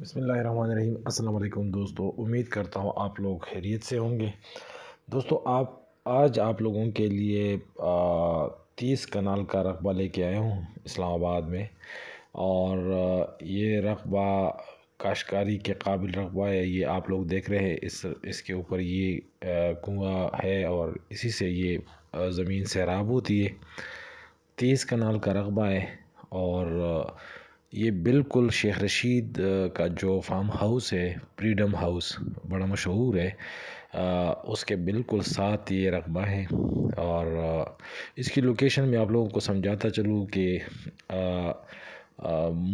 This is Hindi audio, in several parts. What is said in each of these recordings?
बसमीम अल्लाम दोस्तों उम्मीद करता हूँ आप लोग खैरियत से होंगे दोस्तों आप आज आप लोगों के लिए तीस कनाल का रकबा लेके आया हूँ इस्लामाबाद में और ये रकबा काशकारी के काबिल रकबा है ये आप लोग देख रहे हैं इस इसके ऊपर ये कुआ है और इसी से ये ज़मीन सैराब होती है तीस कनाल का रकबा है और ये बिल्कुल शेख रशीद का जो फार्म हाउस है फ्रीडम हाउस बड़ा मशहूर है आ, उसके बिल्कुल साथ ये रकबा है और आ, इसकी लोकेशन में आप लोगों को समझाता चलूँ कि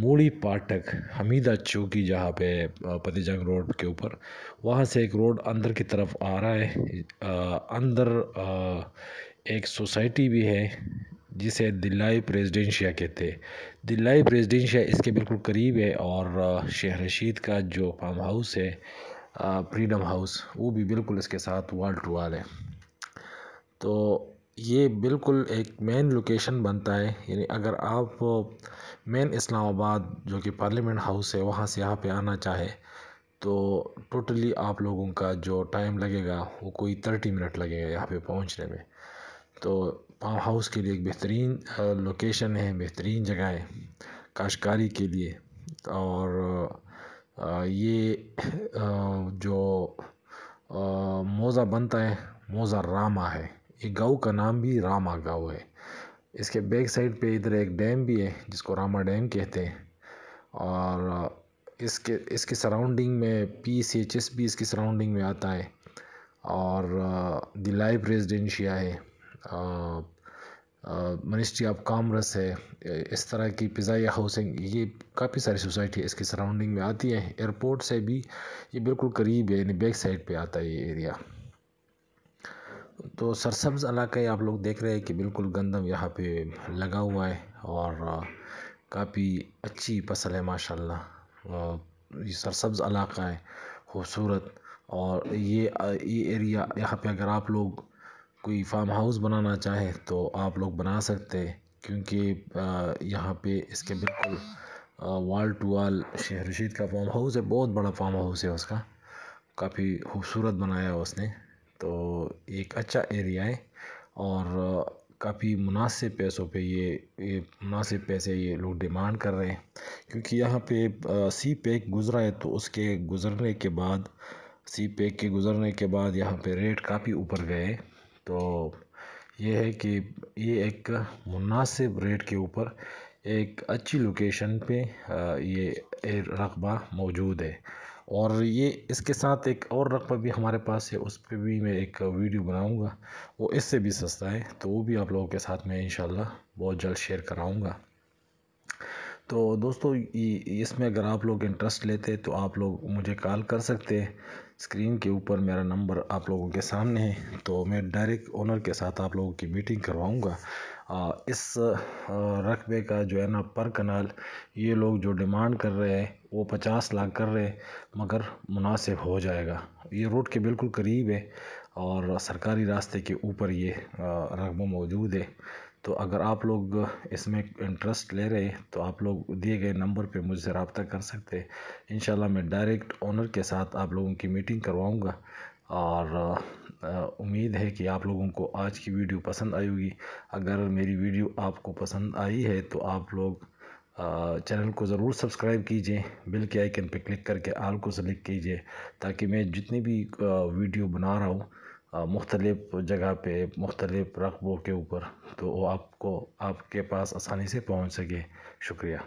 मूड़ी पाठक हमीदा चौकी जहाँ पे पतिजंग रोड के ऊपर वहाँ से एक रोड अंदर की तरफ आ रहा है आ, अंदर एक सोसाइटी भी है जिसे दिल्ली प्रेसिडेंशिया कहते हैं दिल्ली प्रेसिडेंशिया इसके बिल्कुल करीब है और शेख रशीद का जो फार्म हाउस है फ्रीडम हाउस वो भी बिल्कुल इसके साथ वाल टू वाल है तो ये बिल्कुल एक मेन लोकेशन बनता है यानी अगर आप मेन इस्लामाबाद जो कि पार्लियामेंट हाउस है वहाँ से यहाँ पे आना चाहे तो टोटली आप लोगों का जो टाइम लगेगा वो कोई थर्टी मिनट लगेगा यहाँ पे पहुँचने में तो पाव हाउस के लिए एक बेहतरीन लोकेशन है बेहतरीन जगह है काश्कारी के लिए और ये जो मोज़ा बनता है मोज़ा रामा है ये गांव का नाम भी रामा गाँव है इसके बैक साइड पे इधर एक डैम भी है जिसको रामा डैम कहते हैं और इसके इसके सराउंडिंग में पी सी एच एस भी इसकी सराउंडिंग में आता है और दिलाइब रेजिडेंशिया है मिनिस्ट्री ऑफ कामर्स है इस तरह की पिज़ाई हाउसिंग ये काफ़ी सारी सोसाइटी इसके सराउंडिंग में आती हैं एयरपोर्ट से भी ये बिल्कुल करीब है यानी बैक साइड पे आता है ये एरिया तो सरसब्ज़ इलाका आप लोग देख रहे हैं कि बिल्कुल गंदम यहाँ पे लगा हुआ है और काफ़ी अच्छी फसल है माशाल्लाह ये सरसब्ज़ इलाका है खूबसूरत और ये ये एरिया यहाँ पे अगर आप लोग कोई फार्म हाउस बनाना चाहे तो आप लोग बना सकते हैं क्योंकि यहाँ पे इसके बिल्कुल wall to wall Sheikh Rashid का फार्म हाउस है बहुत बड़ा फार्म हाउस है उसका काफ़ी खूबसूरत बनाया है उसने तो एक अच्छा एरिया है और काफ़ी मुनासिब पैसों पे ये ये मुनासिब पैसे ये लोग डिमांड कर रहे हैं क्योंकि यहाँ पे सी पैक गुज़रा है तो उसके गुज़रने के बाद सी पैक के गुज़रने के बाद यहाँ पे रेट काफ़ी ऊपर गए तो ये है कि ये एक मुनासिब रेट के ऊपर एक अच्छी लोकेशन पे ये रकबा मौजूद है और ये इसके साथ एक और रकबा भी हमारे पास है उस पर भी मैं एक वीडियो बनाऊंगा वो इससे भी सस्ता है तो वो भी आप लोगों के साथ मैं इन बहुत जल्द शेयर कराऊंगा तो दोस्तों इसमें अगर आप लोग इंटरेस्ट लेते तो आप लोग मुझे कॉल कर सकते हैं स्क्रीन के ऊपर मेरा नंबर आप लोगों के सामने है तो मैं डायरेक्ट ओनर के साथ आप लोगों की मीटिंग करवाऊँगा इस रकबे का जो है ना पर कनाल ये लोग जो डिमांड कर रहे हैं वो पचास लाख कर रहे हैं मगर मुनासिब हो जाएगा ये रोड के बिल्कुल करीब है और सरकारी रास्ते के ऊपर ये रकबा मौजूद है तो अगर आप लोग इसमें इंटरेस्ट ले रहे तो आप लोग दिए गए नंबर पे मुझसे रबता कर सकते हैं इन मैं डायरेक्ट ओनर के साथ आप लोगों की मीटिंग करवाऊँगा और उम्मीद है कि आप लोगों को आज की वीडियो पसंद आई होगी अगर मेरी वीडियो आपको पसंद आई है तो आप लोग चैनल को ज़रूर सब्सक्राइब कीजिए बिल के आइकन पर क्लिक करके आल को सेलेक्ट कीजिए ताकि मैं जितनी भी वीडियो बना रहा हूँ मुख्तलिफ़ जगह पे मुख्तलिफ़ रक़बों के ऊपर तो वो आपको आपके पास आसानी से पहुँच सके शुक्रिया